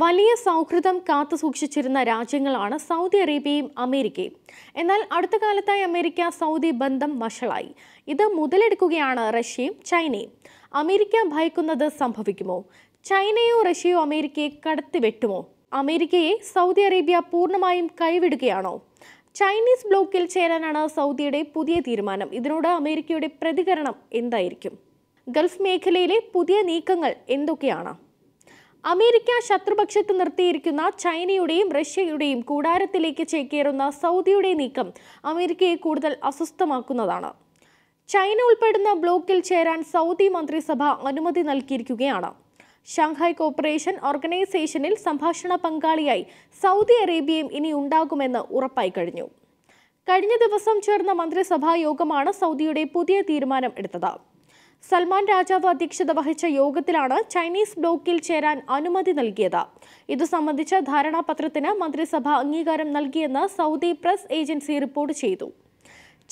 വലിയ സൗഹൃദം കാത്തു സൂക്ഷിച്ചിരുന്ന രാജ്യങ്ങളാണ് സൗദി അറേബ്യയും അമേരിക്കയും എന്നാൽ അടുത്ത കാലത്തായി അമേരിക്ക സൗദി ബന്ധം വഷളായി ഇത് മുതലെടുക്കുകയാണ് റഷ്യയും ചൈനയും അമേരിക്ക ഭയക്കുന്നത് സംഭവിക്കുമോ ചൈനയോ റഷ്യയോ അമേരിക്കയെ കടത്തിവെട്ടുമോ അമേരിക്കയെ സൗദി അറേബ്യ പൂർണ്ണമായും കൈവിടുകയാണോ ചൈനീസ് ബ്ലോക്കിൽ ചേരാനാണ് സൗദിയുടെ പുതിയ തീരുമാനം ഇതിനോട് അമേരിക്കയുടെ പ്രതികരണം എന്തായിരിക്കും ഗൾഫ് മേഖലയിലെ പുതിയ നീക്കങ്ങൾ എന്തൊക്കെയാണ് അമേരിക്ക ശത്രുപക്ഷത്ത് നിർത്തിയിരിക്കുന്ന ചൈനയുടെയും റഷ്യയുടെയും കൂടാരത്തിലേക്ക് ചേക്കേറുന്ന സൗദിയുടെ നീക്കം അമേരിക്കയെ കൂടുതൽ അസ്വസ്ഥമാക്കുന്നതാണ് ചൈന ഉൾപ്പെടുന്ന ബ്ലോക്കിൽ ചേരാൻ സൗദി മന്ത്രിസഭ അനുമതി നൽകിയിരിക്കുകയാണ് ഷാങ്ഹായ് കോപ്പറേഷൻ ഓർഗനൈസേഷനിൽ സംഭാഷണ പങ്കാളിയായി സൗദി അറേബ്യയും ഇനി ഉണ്ടാകുമെന്ന് ഉറപ്പായി കഴിഞ്ഞു കഴിഞ്ഞ ദിവസം ചേർന്ന മന്ത്രിസഭാ യോഗമാണ് സൗദിയുടെ പുതിയ തീരുമാനം എടുത്തത് സൽമാൻ രാജാവ് അധ്യക്ഷത വഹിച്ച യോഗത്തിലാണ് ചൈനീസ് ബ്ലോക്കിൽ ചേരാൻ അനുമതി നൽകിയത് ഇതു സംബന്ധിച്ച ധാരണാപത്രത്തിന് മന്ത്രിസഭ അംഗീകാരം നൽകിയെന്ന് സൗദി പ്രസ് ഏജൻസി റിപ്പോർട്ട് ചെയ്തു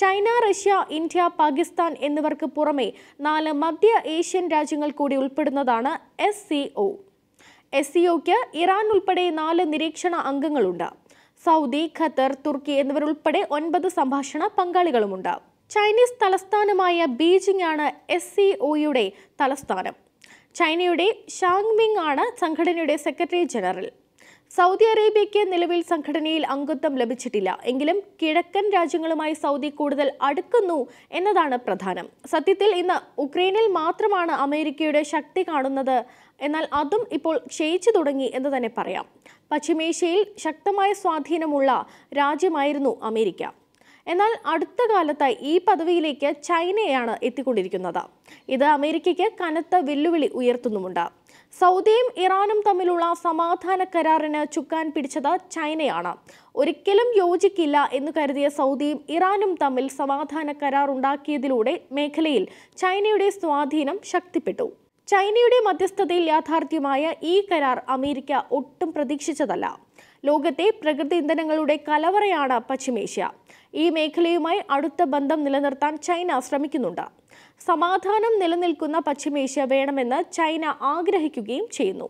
ചൈന റഷ്യ ഇന്ത്യ പാകിസ്ഥാൻ എന്നിവർക്ക് പുറമെ നാല് മധ്യ ഏഷ്യൻ രാജ്യങ്ങൾ കൂടി ഉൾപ്പെടുന്നതാണ് S C O S C ഒക്ക് ഇറാൻ ഉൾപ്പെടെ നാല് നിരീക്ഷണ അംഗങ്ങളുണ്ട് സൗദി ഖത്തർ തുർക്കി എന്നിവരുൾപ്പെടെ ഒൻപത് സംഭാഷണ പങ്കാളികളുമുണ്ട് ചൈനീസ് തലസ്ഥാനമായ ബീജിംഗ് ആണ് എസ് സി ഒയുടെ തലസ്ഥാനം ചൈനയുടെ ഷാങ്മിങ് ആണ് സംഘടനയുടെ സെക്രട്ടറി ജനറൽ സൗദി അറേബ്യയ്ക്ക് നിലവിൽ സംഘടനയിൽ അംഗത്വം ലഭിച്ചിട്ടില്ല എങ്കിലും കിഴക്കൻ രാജ്യങ്ങളുമായി സൗദി കൂടുതൽ അടുക്കുന്നു എന്നതാണ് പ്രധാനം സത്യത്തിൽ ഇന്ന് ഉക്രൈനിൽ മാത്രമാണ് അമേരിക്കയുടെ ശക്തി കാണുന്നത് എന്നാൽ അതും ഇപ്പോൾ ക്ഷയിച്ചു തുടങ്ങി എന്ന് തന്നെ പറയാം പശ്ചിമേഷ്യയിൽ ശക്തമായ സ്വാധീനമുള്ള രാജ്യമായിരുന്നു അമേരിക്ക എന്നാൽ അടുത്ത കാലത്തായി ഈ പദവിയിലേക്ക് ചൈനയാണ് എത്തിക്കൊണ്ടിരിക്കുന്നത് ഇത് അമേരിക്കയ്ക്ക് കനത്ത വെല്ലുവിളി ഉയർത്തുന്നുമുണ്ട് സൗദിയും ഇറാനും തമ്മിലുള്ള സമാധാന കരാറിന് ചുക്കാൻ പിടിച്ചത് ചൈനയാണ് ഒരിക്കലും യോജിക്കില്ല എന്ന് കരുതിയ സൗദിയും ഇറാനും തമ്മിൽ സമാധാന കരാർ ഉണ്ടാക്കിയതിലൂടെ മേഖലയിൽ ചൈനയുടെ സ്വാധീനം ശക്തിപ്പെട്ടു ചൈനയുടെ മധ്യസ്ഥതയിൽ യാഥാർത്ഥ്യമായ ഈ കരാർ അമേരിക്ക ഒട്ടും പ്രതീക്ഷിച്ചതല്ല ലോകത്തെ പ്രകൃതി ഇന്ധനങ്ങളുടെ കലവറയാണ് പശ്ചിമേഷ്യ ഈ മേഖലയുമായി അടുത്ത ബന്ധം നിലനിർത്താൻ ചൈന ശ്രമിക്കുന്നുണ്ട് സമാധാനം നിലനിൽക്കുന്ന പശ്ചിമേഷ്യ വേണമെന്ന് ചൈന ആഗ്രഹിക്കുകയും ചെയ്യുന്നു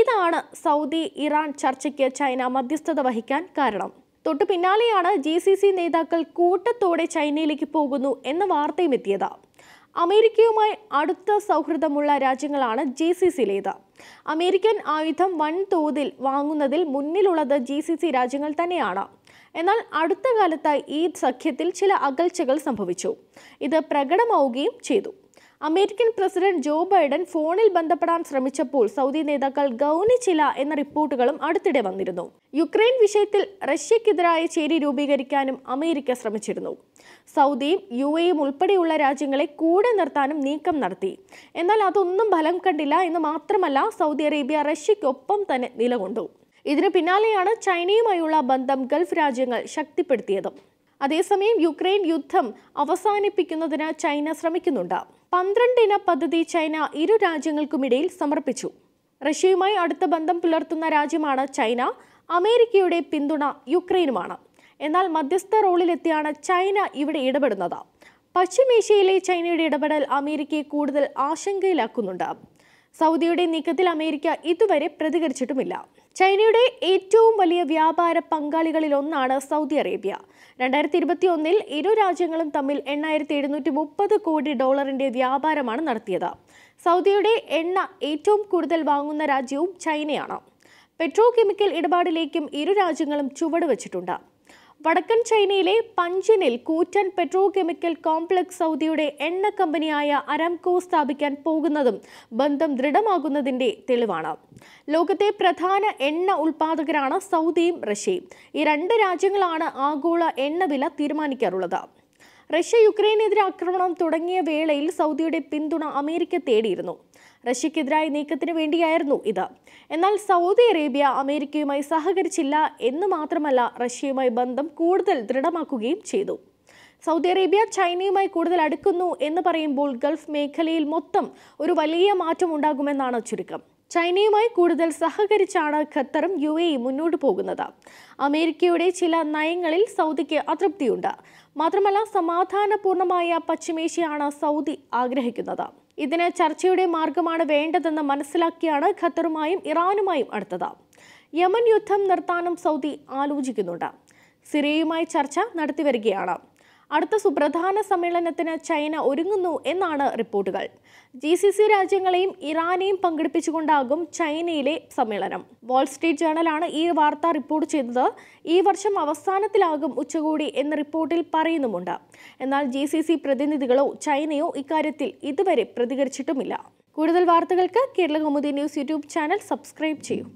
ഇതാണ് സൗദി ഇറാൻ ചർച്ചയ്ക്ക് ചൈന മധ്യസ്ഥത വഹിക്കാൻ കാരണം തൊട്ടു പിന്നാലെയാണ് ജി സി സി നേതാക്കൾ കൂട്ടത്തോടെ ചൈനയിലേക്ക് പോകുന്നു എന്ന വാർത്തയും എത്തിയത് അമേരിക്കയുമായി അടുത്ത സൗഹൃദമുള്ള രാജ്യങ്ങളാണ് ജി സി സിയിലേത് അമേരിക്കൻ ആയുധം വൻതോതിൽ വാങ്ങുന്നതിൽ മുന്നിലുള്ളത് ജി സി സി രാജ്യങ്ങൾ തന്നെയാണ് എന്നാൽ അടുത്ത കാലത്തായി ഈ സഖ്യത്തിൽ ചില അകൽച്ചകൾ സംഭവിച്ചു ഇത് പ്രകടമാവുകയും ചെയ്തു അമേരിക്കൻ പ്രസിഡന്റ് ജോ ബൈഡൻ ഫോണിൽ ബന്ധപ്പെടാൻ ശ്രമിച്ചപ്പോൾ സൗദി നേതാക്കൾ ഗൗനിച്ചില്ല എന്ന റിപ്പോർട്ടുകളും അടുത്തിടെ വന്നിരുന്നു യുക്രൈൻ വിഷയത്തിൽ റഷ്യക്കെതിരായ ചേരി രൂപീകരിക്കാനും അമേരിക്ക ശ്രമിച്ചിരുന്നു സൗദിയും യു എയും ഉൾപ്പെടെയുള്ള രാജ്യങ്ങളെ കൂടെ നിർത്താനും നീക്കം നടത്തി എന്നാൽ അതൊന്നും ഫലം കണ്ടില്ല എന്ന് മാത്രമല്ല സൗദി അറേബ്യ റഷ്യയ്ക്കൊപ്പം തന്നെ നിലകൊണ്ടു ഇതിനു പിന്നാലെയാണ് ചൈനയുമായുള്ള ബന്ധം ഗൾഫ് രാജ്യങ്ങൾ ശക്തിപ്പെടുത്തിയതും അതേസമയം യുക്രൈൻ യുദ്ധം അവസാനിപ്പിക്കുന്നതിന് ചൈന ശ്രമിക്കുന്നുണ്ട് പന്ത്രണ്ടിന പദ്ധതി ചൈന ഇരു രാജ്യങ്ങൾക്കുമിടയിൽ സമർപ്പിച്ചു റഷ്യയുമായി അടുത്ത ബന്ധം പുലർത്തുന്ന രാജ്യമാണ് ചൈന അമേരിക്കയുടെ പിന്തുണ യുക്രൈനുമാണ് എന്നാൽ മധ്യസ്ഥ റോളിലെത്തിയാണ് ചൈന ഇവിടെ ഇടപെടുന്നത് പശ്ചിമേഷ്യയിലെ ചൈനയുടെ ഇടപെടൽ അമേരിക്കയെ കൂടുതൽ ആശങ്കയിലാക്കുന്നുണ്ട് സൗദിയുടെ നീക്കത്തിൽ അമേരിക്ക ഇതുവരെ പ്രതികരിച്ചിട്ടുമില്ല ചൈനയുടെ ഏറ്റവും വലിയ വ്യാപാര പങ്കാളികളിലൊന്നാണ് സൗദി അറേബ്യ രണ്ടായിരത്തി ഇരുപത്തി ഒന്നിൽ ഇരു രാജ്യങ്ങളും തമ്മിൽ എണ്ണായിരത്തി എഴുന്നൂറ്റി മുപ്പത് കോടി ഡോളറിന്റെ വ്യാപാരമാണ് നടത്തിയത് സൗദിയുടെ എണ്ണ ഏറ്റവും കൂടുതൽ വാങ്ങുന്ന രാജ്യവും ചൈനയാണ് പെട്രോ കെമിക്കൽ ഇടപാടിലേക്കും ഇരു രാജ്യങ്ങളും ചുവടുവച്ചിട്ടുണ്ട് വടക്കൻ ചൈനയിലെ പഞ്ചിനിൽ കൂറ്റൻ പെട്രോ കെമിക്കൽ കോംപ്ലക്സ് സൗദിയുടെ എണ്ണ കമ്പനിയായ അരംകോ സ്ഥാപിക്കാൻ പോകുന്നതും ബന്ധം ദൃഢമാകുന്നതിന്റെ തെളിവാണ് ലോകത്തെ പ്രധാന എണ്ണ ഉൽപാദകരാണ് സൗദിയും റഷ്യയും ഈ രണ്ട് രാജ്യങ്ങളാണ് ആഗോള എണ്ണവില തീരുമാനിക്കാറുള്ളത് റഷ്യ യുക്രൈനെതിരെ ആക്രമണം തുടങ്ങിയ വേളയിൽ സൗദിയുടെ പിന്തുണ അമേരിക്ക തേടിയിരുന്നു റഷ്യക്കെതിരായ നീക്കത്തിന് വേണ്ടിയായിരുന്നു ഇത് എന്നാൽ സൗദി അറേബ്യ അമേരിക്കയുമായി സഹകരിച്ചില്ല എന്ന് മാത്രമല്ല റഷ്യയുമായി ബന്ധം കൂടുതൽ ദൃഢമാക്കുകയും ചെയ്തു സൗദി അറേബ്യ ചൈനയുമായി കൂടുതൽ അടുക്കുന്നു എന്ന് പറയുമ്പോൾ ഗൾഫ് മേഖലയിൽ മൊത്തം ഒരു വലിയ മാറ്റം ഉണ്ടാകുമെന്നാണ് ചുരുക്കം ചൈനയുമായി കൂടുതൽ സഹകരിച്ചാണ് ഖത്തറും യു എ മുന്നോട്ട് പോകുന്നത് അമേരിക്കയുടെ ചില നയങ്ങളിൽ സൗദിക്ക് അതൃപ്തിയുണ്ട് മാത്രമല്ല സമാധാനപൂർണമായ പശ്ചിമേഷ്യയാണ് സൗദി ആഗ്രഹിക്കുന്നത് ഇതിന് ചർച്ചയുടെ മാർഗമാണ് വേണ്ടതെന്ന് മനസ്സിലാക്കിയാണ് ഖത്തറുമായും ഇറാനുമായും അടുത്തത് യമൻ യുദ്ധം നിർത്താനും സൗദി ആലോചിക്കുന്നുണ്ട് സിറിയയുമായി ചർച്ച നടത്തിവരികയാണ് അടുത്ത സുപ്രധാന സമ്മേളനത്തിന് ചൈന ഒരുങ്ങുന്നു എന്നാണ് റിപ്പോർട്ടുകൾ ജി സി സി രാജ്യങ്ങളെയും ഇറാനെയും പങ്കെടുപ്പിച്ചുകൊണ്ടാകും ചൈനയിലെ സമ്മേളനം വാൾസ്ട്രീറ്റ് ജേണലാണ് ഈ വാർത്ത റിപ്പോർട്ട് ചെയ്തത് ഈ വർഷം അവസാനത്തിലാകും ഉച്ചകോടി എന്ന റിപ്പോർട്ടിൽ പറയുന്നുമുണ്ട് എന്നാൽ ജി സി സി പ്രതിനിധികളോ ചൈനയോ ഇക്കാര്യത്തിൽ ഇതുവരെ പ്രതികരിച്ചിട്ടുമില്ല കൂടുതൽ വാർത്തകൾക്ക് Kerala Kaumudi news YouTube channel subscribe ചെയ്യൂ